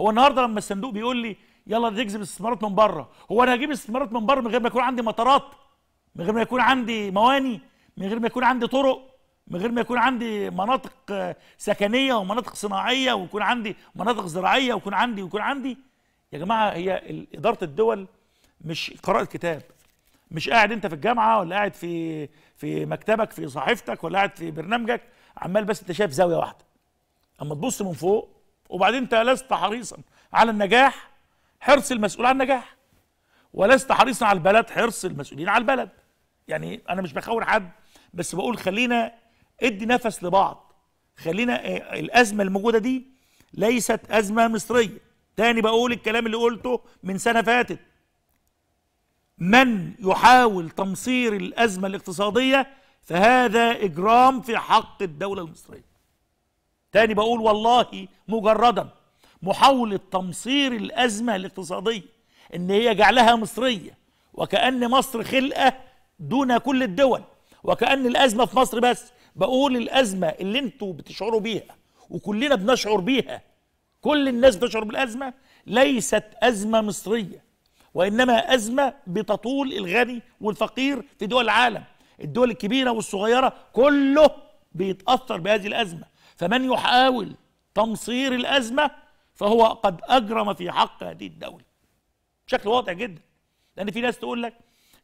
هو النهارده لما الصندوق بيقول لي يلا نجذب استثمارات من بره هو انا هجيب استثمارات من بره من غير ما يكون عندي مطارات من غير ما يكون عندي مواني من غير ما يكون عندي طرق من غير ما يكون عندي مناطق آه، سكنيه ومناطق صناعيه ويكون عندي مناطق زراعيه ويكون عندي ويكون عندي يا جماعه هي اداره الدول مش قراءه كتاب مش قاعد انت في الجامعه ولا قاعد في في مكتبك في صحيفتك ولا قاعد في برنامجك عمال بس انت شايف زاويه واحده اما تبص من فوق وبعدين انت لست حريصا على النجاح حرص المسؤول على النجاح ولست حريصا على البلد حرص المسؤولين على البلد يعني انا مش بخور حد بس بقول خلينا ادي نفس لبعض خلينا الازمه الموجوده دي ليست ازمه مصريه تاني بقول الكلام اللي قلته من سنه فاتت من يحاول تمصير الازمه الاقتصاديه فهذا اجرام في حق الدوله المصريه تاني بقول والله مجردا محاولة تمصير الأزمة الاقتصادية إن هي جعلها مصرية وكأن مصر خلقة دون كل الدول وكأن الأزمة في مصر بس بقول الأزمة اللي انتوا بتشعروا بيها وكلنا بنشعر بيها كل الناس بتشعر بالأزمة ليست أزمة مصرية وإنما أزمة بتطول الغني والفقير في دول العالم الدول الكبيرة والصغيرة كله بيتأثر بهذه الأزمة فمن يحاول تمصير الأزمة فهو قد أجرم في حق هذه الدولة بشكل واضح جدا لأن في ناس تقول لك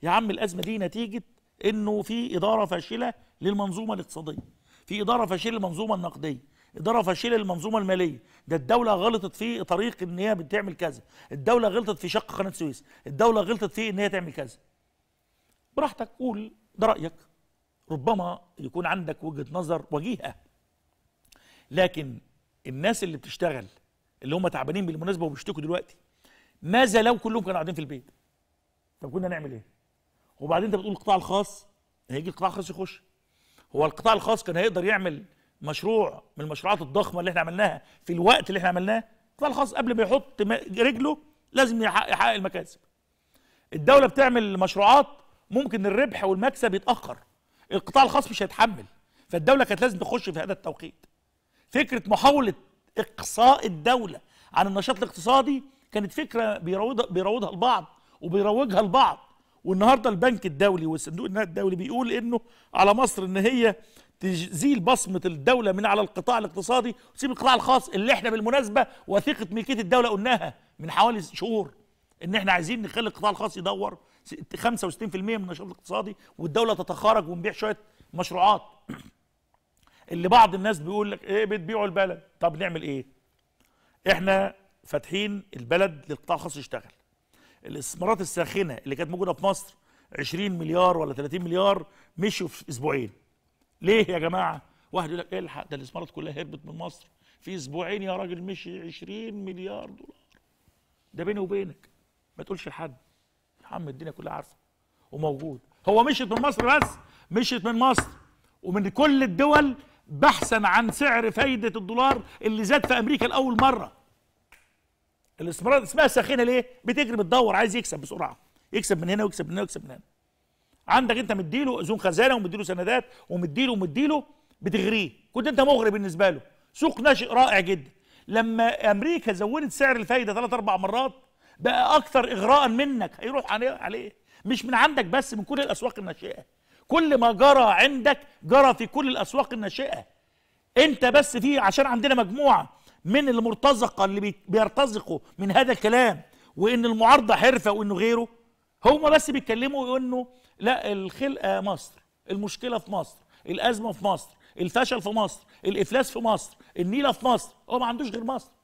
يا عم الأزمة دي نتيجة إنه في إدارة فاشلة للمنظومة الاقتصادية في إدارة فاشلة للمنظومة النقدية إدارة فاشلة للمنظومة المالية ده الدولة غلطت في طريق إن هي بتعمل كذا الدولة غلطت في شق قناة السويس الدولة غلطت في إن هي تعمل كذا براحتك قول ده رأيك ربما يكون عندك وجهة نظر وجيهة لكن الناس اللي بتشتغل اللي هم تعبانين بالمناسبه وبيشتكوا دلوقتي ماذا لو كلهم كانوا قاعدين في البيت طب كنا نعمل ايه وبعدين انت بتقول القطاع الخاص هيجي القطاع الخاص يخش هو القطاع الخاص كان هيقدر يعمل مشروع من المشروعات الضخمه اللي احنا عملناها في الوقت اللي احنا عملناه القطاع الخاص قبل ما يحط رجله لازم يحقق المكاسب الدوله بتعمل مشروعات ممكن الربح والمكسب يتاخر القطاع الخاص مش هيتحمل فالدوله كانت لازم تخش في هذا التوقيت فكره محاوله اقصاء الدوله عن النشاط الاقتصادي كانت فكره بيروضها بيروضها البعض وبيروجها البعض والنهارده البنك الدولي والصندوق النقد الدولي بيقول انه على مصر ان هي تزيل بصمه الدوله من على القطاع الاقتصادي وتسيب القطاع الخاص اللي احنا بالمناسبه وثيقه ملكيه الدوله قلناها من حوالي شهور ان احنا عايزين نخلي القطاع الخاص يدور 65% من النشاط الاقتصادي والدوله تتخارج ونبيع شويه مشروعات اللي بعض الناس بيقول لك ايه بتبيعوا البلد طب نعمل ايه احنا فاتحين البلد للقطاع الخاص يشتغل الاستثمارات الساخنه اللي كانت موجوده في مصر 20 مليار ولا 30 مليار مشوا في اسبوعين ليه يا جماعه واحد يقول لك إيه الحق ده الاستثمارات كلها هربت من مصر في اسبوعين يا راجل مشي 20 مليار دولار ده بيني وبينك ما تقولش لحد يا عم الدنيا كلها عارفه وموجود هو مشيت من مصر بس مشيت من مصر ومن كل الدول بحثا عن سعر فايدة الدولار اللي زاد في أمريكا لأول مرة الاستمرار اسمها ساخنة ليه؟ بتجري بتدور عايز يكسب بسرعة يكسب من هنا ويكسب من هنا ويكسب من هنا عندك أنت مديله أذون خزانة ومديله سندات ومديله ومديله بتغريه كنت أنت مغري بالنسبة له سوق ناشئ رائع جدا لما أمريكا زودت سعر الفايدة ثلاث أربع مرات بقى أكثر إغراء منك هيروح عليه مش من عندك بس من كل الأسواق الناشئة كل ما جرى عندك جرى في كل الاسواق الناشئه انت بس في عشان عندنا مجموعه من المرتزقه اللي بيرتزقوا من هذا الكلام وان المعارضه حرفه وانه غيره هم بس بيتكلموا انه لا الخلقه مصر المشكله في مصر الازمه في مصر الفشل في مصر الافلاس في مصر النيله في مصر هو ما عندوش غير مصر